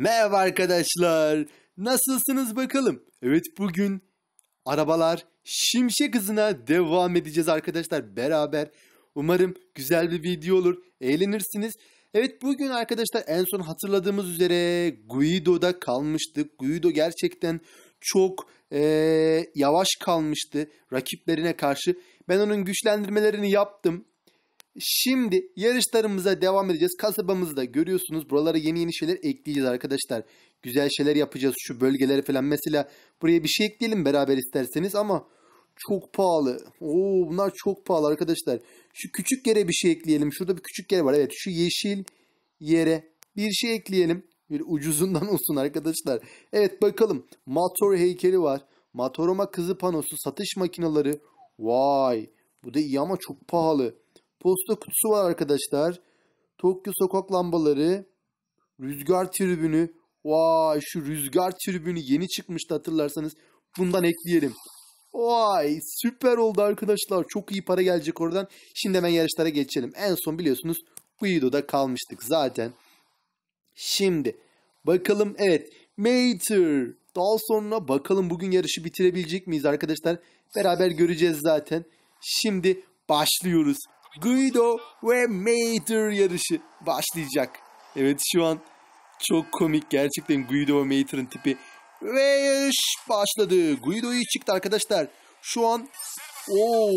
Merhaba arkadaşlar. Nasılsınız bakalım? Evet bugün arabalar şimşek hızına devam edeceğiz arkadaşlar beraber. Umarım güzel bir video olur. Eğlenirsiniz. Evet bugün arkadaşlar en son hatırladığımız üzere Guido'da kalmıştık. Guido gerçekten çok ee, yavaş kalmıştı rakiplerine karşı. Ben onun güçlendirmelerini yaptım. Şimdi yarışlarımıza devam edeceğiz. Kasabamızı da görüyorsunuz. Buralara yeni yeni şeyler ekleyeceğiz arkadaşlar. Güzel şeyler yapacağız şu bölgelere falan. Mesela buraya bir şey ekleyelim beraber isterseniz ama çok pahalı. Oo bunlar çok pahalı arkadaşlar. Şu küçük yere bir şey ekleyelim. Şurada bir küçük yer var. Evet şu yeşil yere bir şey ekleyelim. Böyle ucuzundan olsun arkadaşlar. Evet bakalım. Motor heykeli var. Matoroma kızı panosu, satış makineleri. Vay. Bu da iyi ama çok pahalı. Posta kutusu var arkadaşlar. Tokyo sokak lambaları. Rüzgar tribünü. Vay şu rüzgar tribünü yeni çıkmıştı hatırlarsanız. Bundan ekleyelim. Vay süper oldu arkadaşlar. Çok iyi para gelecek oradan. Şimdi hemen yarışlara geçelim. En son biliyorsunuz bu videoda kalmıştık zaten. Şimdi bakalım evet. Mater. Daha sonra bakalım bugün yarışı bitirebilecek miyiz arkadaşlar? Beraber göreceğiz zaten. Şimdi başlıyoruz. Guido ve Mater yarışı başlayacak. Evet şu an çok komik gerçekten Guido ve Mater'ın tipi. Ve yarış başladı. Guido çıktı arkadaşlar. Şu an o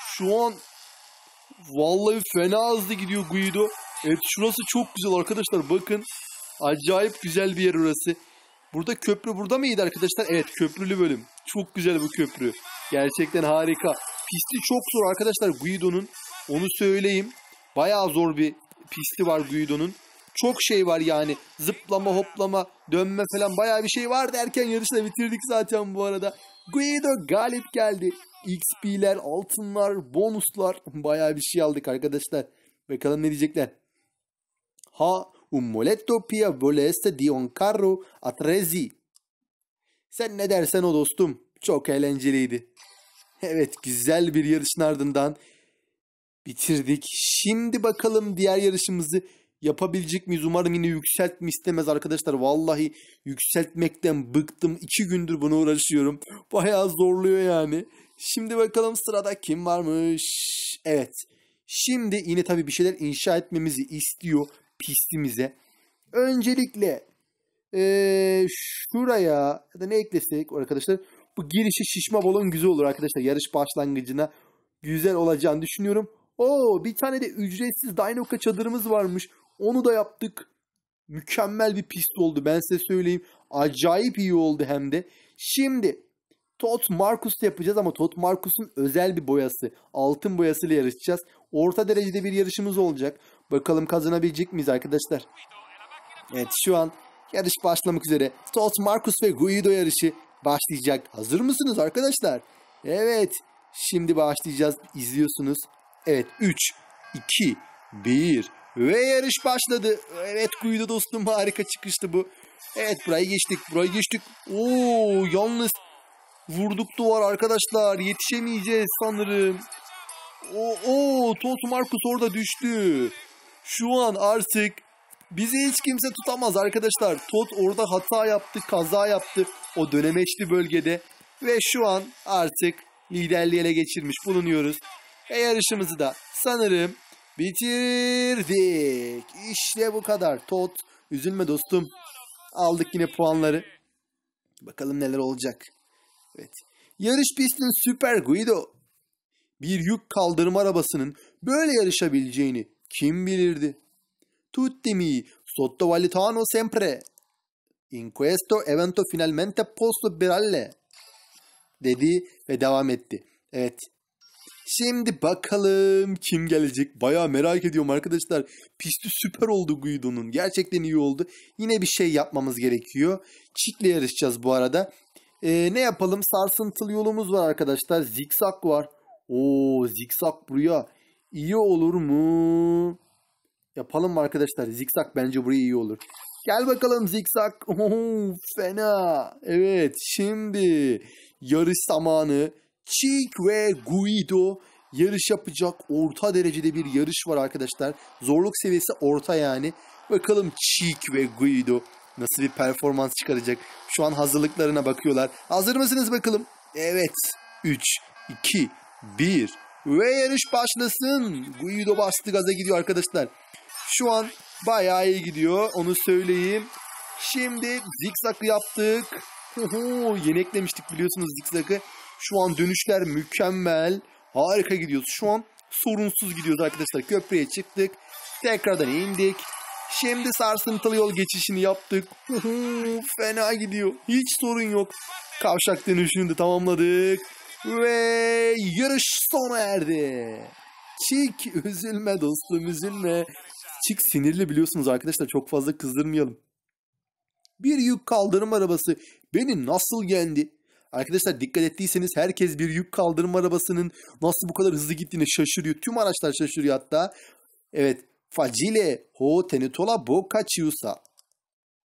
şu an vallahi fena hızlı gidiyor Guido. Evet şurası çok güzel arkadaşlar bakın. Acayip güzel bir yer orası. Burada köprü burada mıydı arkadaşlar? Evet köprülü bölüm. Çok güzel bu köprü. Gerçekten harika. Pisti çok zor arkadaşlar Guido'nun. Onu söyleyeyim. Bayağı zor bir pisti var Guido'nun. Çok şey var yani. Zıplama, hoplama, dönme falan bayağı bir şey var. Erken yarışla bitirdik zaten bu arada. Guido galip geldi. XP'ler, altınlar, bonuslar bayağı bir şey aldık arkadaşlar. Bakalım ne diyecekler. Ha un moletto pia voleste di un carro a trezi. Sen ne dersen o dostum. Çok eğlenceliydi. Evet güzel bir yarışın ardından bitirdik. Şimdi bakalım diğer yarışımızı yapabilecek miyiz? Umarım yine yükseltme istemez arkadaşlar. Vallahi yükseltmekten bıktım. İki gündür buna uğraşıyorum. Bayağı zorluyor yani. Şimdi bakalım sırada kim varmış? Evet. Şimdi yine tabii bir şeyler inşa etmemizi istiyor pistimize. Öncelikle ee, şuraya ya da ne eklesek arkadaşlar bu girişi şişme balon güzel olur arkadaşlar. Yarış başlangıcına güzel olacağını düşünüyorum. Oo bir tane de ücretsiz Dinoka çadırımız varmış. Onu da yaptık. Mükemmel bir pist oldu ben size söyleyeyim. Acayip iyi oldu hem de. Şimdi Tot Marcus'u yapacağız ama Tot Marcus'un özel bir boyası. Altın boyasıyla yarışacağız. Orta derecede bir yarışımız olacak. Bakalım kazanabilecek miyiz arkadaşlar? Evet şu an yarış başlamak üzere. Tot Marcus ve Guido yarışı başlayacak. Hazır mısınız arkadaşlar? Evet. Şimdi başlayacağız. İzliyorsunuz. Evet 3, 2, 1 ve yarış başladı. Evet kuyuda dostum harika çıkıştı bu. Evet burayı geçtik burayı geçtik. Oo yalnız vurduk duvar arkadaşlar yetişemeyeceğiz sanırım. Oo, oo Tonsu Markus orada düştü. Şu an artık bizi hiç kimse tutamaz arkadaşlar. Tot orada hata yaptı, kaza yaptı o dönemeçli bölgede. Ve şu an artık liderliği geçirmiş bulunuyoruz. Ve yarışımızı da sanırım bitirdik. İşte bu kadar. Tot üzülme dostum. Aldık yine puanları. Bakalım neler olacak. Evet. Yarış pistinin Süper Guido bir yük kaldırma arabasının böyle yarışabileceğini kim bilirdi? Tutti mi? Sotto valitano sempre. In questo evento finalmente posso berale. Dedi ve devam etti. Evet Şimdi bakalım kim gelecek. Baya merak ediyorum arkadaşlar. Pisti süper oldu Guido'nun. Gerçekten iyi oldu. Yine bir şey yapmamız gerekiyor. Çikle yarışacağız bu arada. Ee, ne yapalım? Sarsıntılı yolumuz var arkadaşlar. Zikzak var. Oo zikzak buraya. İyi olur mu? Yapalım mı arkadaşlar? Zikzak bence buraya iyi olur. Gel bakalım zikzak. Oo, fena. Evet şimdi yarış zamanı. Chick ve Guido yarış yapacak. Orta derecede bir yarış var arkadaşlar. Zorluk seviyesi orta yani. Bakalım Chick ve Guido nasıl bir performans çıkaracak. Şu an hazırlıklarına bakıyorlar. Hazır mısınız bakalım? Evet. 3, 2, 1 ve yarış başlasın. Guido bastı gaza gidiyor arkadaşlar. Şu an bayağı iyi gidiyor onu söyleyeyim. Şimdi zikzakı yaptık. Yeneklemiştik biliyorsunuz zikzakı. Şu an dönüşler mükemmel. Harika gidiyoruz. Şu an sorunsuz gidiyoruz arkadaşlar. Köprüye çıktık. Tekrardan indik. Şimdi sarsıntılı yol geçişini yaptık. Fena gidiyor. Hiç sorun yok. Kavşak dönüşünü de tamamladık. Ve yarış sona erdi. Çık üzülme dostum üzülme. Çık sinirli biliyorsunuz arkadaşlar çok fazla kızdırmayalım. Bir yük kaldırım arabası beni nasıl yendi? Arkadaşlar dikkat ettiyseniz herkes bir yük kaldırma arabasının nasıl bu kadar hızlı gittiğine şaşırıyor. Tüm araçlar şaşırıyor hatta. Evet. Facile ho tenutola bo kaçıyorsa.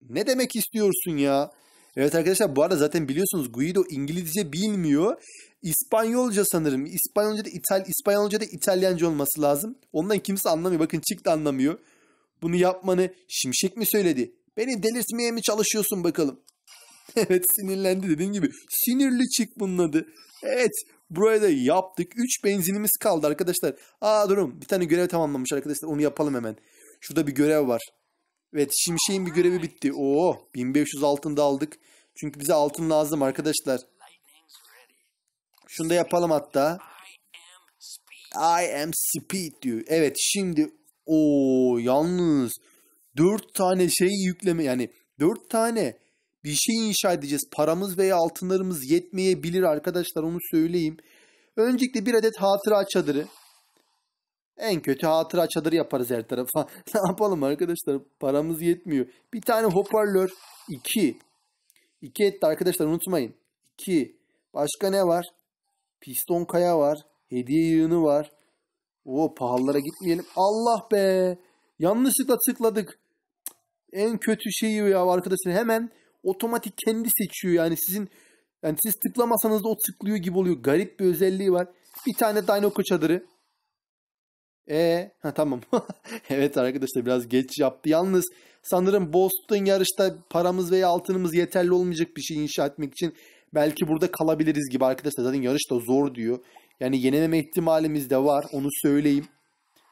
Ne demek istiyorsun ya? Evet arkadaşlar bu arada zaten biliyorsunuz Guido İngilizce bilmiyor. İspanyolca sanırım. İspanyolca da İtal İspanyolca da İtalyanca olması lazım. Ondan kimse anlamıyor. Bakın çıktı anlamıyor. Bunu yapmanı şimşek mi söyledi? Beni delirtmeye mi çalışıyorsun bakalım? evet sinirlendi dediğim gibi. Sinirli çık bunun adı. Evet buraya da yaptık. 3 benzinimiz kaldı arkadaşlar. Aa durun bir tane görev tamamlamış arkadaşlar onu yapalım hemen. Şurada bir görev var. Evet şimşeğin bir görevi bitti. Oo 1500 altın da aldık. Çünkü bize altın lazım arkadaşlar. Şunu da yapalım hatta. I am speed diyor. Evet şimdi o yalnız 4 tane şey yükleme yani 4 tane bir şey inşa edeceğiz. Paramız veya altınlarımız yetmeyebilir arkadaşlar onu söyleyeyim. Öncelikle bir adet hatıra çadırı. En kötü hatıra çadırı yaparız her tarafa. ne yapalım arkadaşlar paramız yetmiyor. Bir tane hoparlör. 2. 2 etti arkadaşlar unutmayın. 2. Başka ne var? Piston kaya var. Hediye yığını var. O pahalılara gitmeyelim. Allah be. Yanlışlıkla tıkladık. En kötü şeyi ya arkadaşlar hemen otomatik kendi seçiyor. Yani sizin yani siz tıklamasanız da o tıklıyor gibi oluyor. Garip bir özelliği var. Bir tane Dinoco çadırı. E ha tamam. evet arkadaşlar biraz geç yaptı. Yalnız sanırım Boston yarışta paramız veya altınımız yeterli olmayacak bir şey inşa etmek için. Belki burada kalabiliriz gibi arkadaşlar. Zaten yarış da zor diyor. Yani yenememe ihtimalimiz de var. Onu söyleyeyim.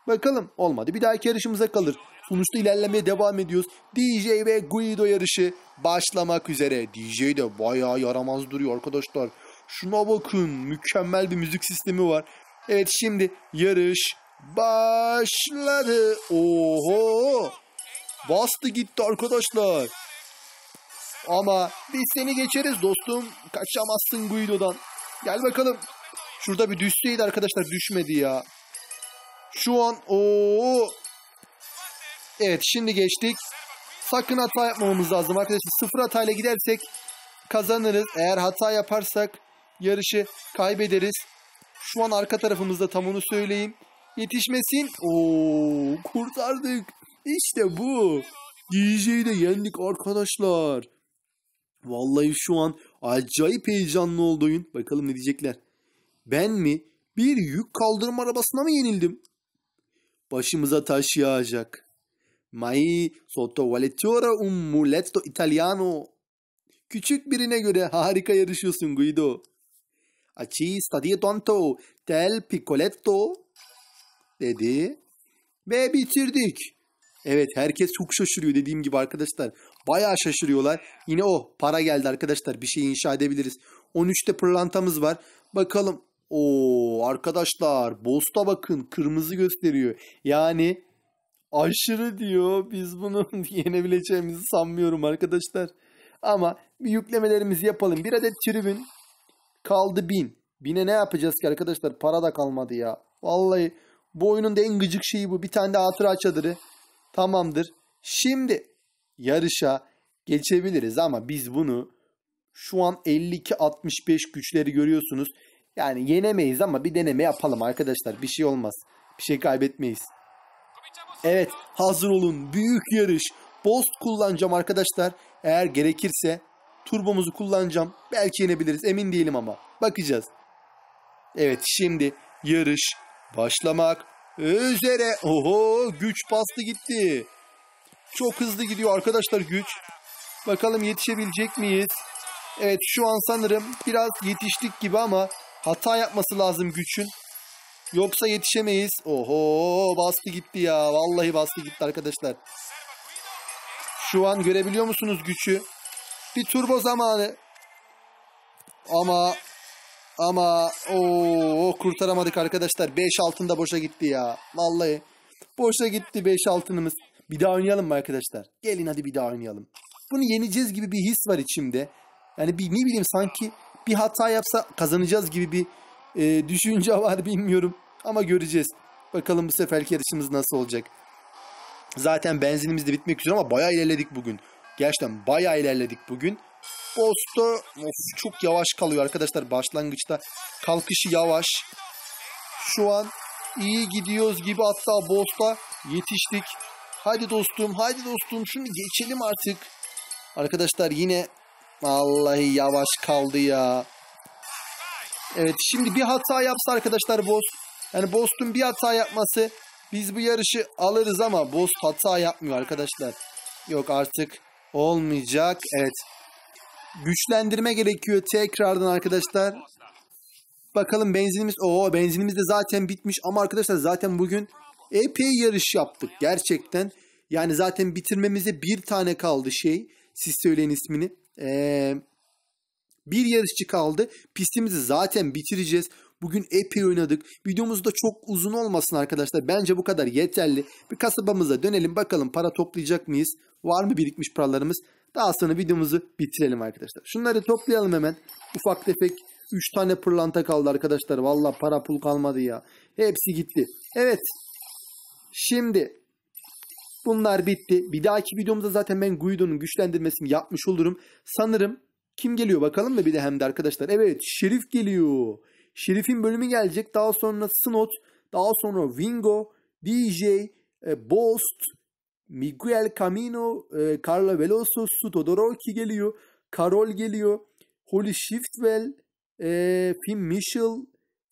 Bakalım olmadı. Bir dahaki yarışımıza kalır. Sonuçta ilerlemeye devam ediyoruz. DJ ve Guido yarışı başlamak üzere. DJ de bayağı yaramaz duruyor arkadaşlar. Şuna bakın mükemmel bir müzik sistemi var. Evet şimdi yarış başladı. Oho! Bastı gitti arkadaşlar. Ama biz seni geçeriz dostum. Kaçamazsın Guido'dan. Gel bakalım. Şurada bir düşseydi arkadaşlar düşmedi ya. Şu an o Evet şimdi geçtik. Sakın hata yapmamamız lazım arkadaşlar. Sıfır hatayla gidersek kazanırız. Eğer hata yaparsak yarışı kaybederiz. Şu an arka tarafımızda tam onu söyleyeyim. Yetişmesin. Oo kurtardık. İşte bu. DJ'yi de yendik arkadaşlar. Vallahi şu an acayip heyecanlı oldu oyun. Bakalım ne diyecekler. Ben mi? Bir yük kaldırma arabasına mı yenildim? başımıza taş yağacak. Mai sottovaletiora un muletto italiano. Küçük birine göre harika yarışıyorsun Guido. Aci stadio tonto tel piccoletto dedi ve bitirdik. Evet herkes çok şaşırıyor dediğim gibi arkadaşlar. Bayağı şaşırıyorlar. Yine o oh, para geldi arkadaşlar bir şey inşa edebiliriz. 13'te pırlantamız var. Bakalım o arkadaşlar Bosta bakın kırmızı gösteriyor. Yani aşırı diyor biz bunu yenebileceğimizi sanmıyorum arkadaşlar. Ama bir yüklemelerimizi yapalım. Bir adet tribün kaldı bin. Bine ne yapacağız ki arkadaşlar para da kalmadı ya. Vallahi bu oyunun da en gıcık şeyi bu. Bir tane de hatıra çadırı. Tamamdır. Şimdi yarışa geçebiliriz ama biz bunu şu an 52-65 güçleri görüyorsunuz. Yani yenemeyiz ama bir deneme yapalım arkadaşlar. Bir şey olmaz. Bir şey kaybetmeyiz. Evet hazır olun. Büyük yarış. Boost kullanacağım arkadaşlar. Eğer gerekirse turbomuzu kullanacağım. Belki yenebiliriz emin değilim ama. Bakacağız. Evet şimdi yarış başlamak üzere. Oho güç bastı gitti. Çok hızlı gidiyor arkadaşlar güç. Bakalım yetişebilecek miyiz? Evet şu an sanırım biraz yetiştik gibi ama Hata yapması lazım güçün. Yoksa yetişemeyiz. Oho bastı gitti ya. Vallahi bastı gitti arkadaşlar. Şu an görebiliyor musunuz güçü? Bir turbo zamanı. Ama ama ooo kurtaramadık arkadaşlar. 5 altında boşa gitti ya. Vallahi boşa gitti 5 altınımız. Bir daha oynayalım mı arkadaşlar? Gelin hadi bir daha oynayalım. Bunu yeneceğiz gibi bir his var içimde. Yani bir ne bileyim sanki bir hata yapsa kazanacağız gibi bir e, düşünce var bilmiyorum. Ama göreceğiz. Bakalım bu seferki yarışımız nasıl olacak. Zaten benzinimiz de bitmek üzere ama bayağı ilerledik bugün. Gerçekten bayağı ilerledik bugün. Bosto of, çok yavaş kalıyor arkadaşlar başlangıçta. Kalkışı yavaş. Şu an iyi gidiyoruz gibi hatta Bosta yetiştik. hadi dostum hadi dostum şimdi geçelim artık. Arkadaşlar yine Vallahi yavaş kaldı ya. Evet şimdi bir hata yapsa arkadaşlar Boz. Yani Boz'un bir hata yapması biz bu yarışı alırız ama Boz hata yapmıyor arkadaşlar. Yok artık olmayacak. Evet. Güçlendirme gerekiyor tekrardan arkadaşlar. Bakalım benzinimiz. Oo benzinimiz de zaten bitmiş ama arkadaşlar zaten bugün epey yarış yaptık gerçekten. Yani zaten bitirmemize bir tane kaldı şey. Siz söyleyin ismini. Ee, bir yarışçı kaldı. Pistimizi zaten bitireceğiz. Bugün epey oynadık. Videomuz da çok uzun olmasın arkadaşlar. Bence bu kadar yeterli. Bir kasabamıza dönelim bakalım para toplayacak mıyız? Var mı birikmiş paralarımız? Daha sonra videomuzu bitirelim arkadaşlar. Şunları toplayalım hemen. Ufak tefek 3 tane pırlanta kaldı arkadaşlar. Valla para pul kalmadı ya. Hepsi gitti. Evet. Şimdi Bunlar bitti. Bir dahaki videomda zaten ben Guido'nun güçlendirmesini yapmış olurum. Sanırım kim geliyor bakalım mı? bir de hem de arkadaşlar. Evet Şerif geliyor. Şerif'in bölümü gelecek. Daha sonra Snot, daha sonra Wingo, DJ, e, Bost, Miguel Camino, e, Carla Veloso, Su Todoroki geliyor. Carol geliyor. Holly Shiftwell, e, Finn Michel,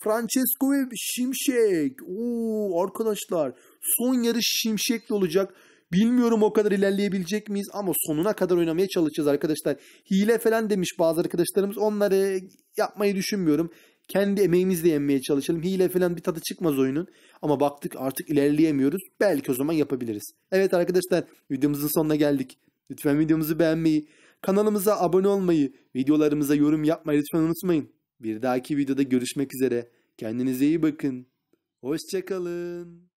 Francesco ve Şimşek. Oo, arkadaşlar Son yarış şimşekli olacak. Bilmiyorum o kadar ilerleyebilecek miyiz ama sonuna kadar oynamaya çalışacağız arkadaşlar. Hile falan demiş bazı arkadaşlarımız. Onları yapmayı düşünmüyorum. Kendi emeğimizle yenmeye çalışalım. Hile falan bir tadı çıkmaz oyunun. Ama baktık artık ilerleyemiyoruz. Belki o zaman yapabiliriz. Evet arkadaşlar videomuzun sonuna geldik. Lütfen videomuzu beğenmeyi, kanalımıza abone olmayı, videolarımıza yorum yapmayı lütfen unutmayın. Bir dahaki videoda görüşmek üzere. Kendinize iyi bakın. Hoşçakalın.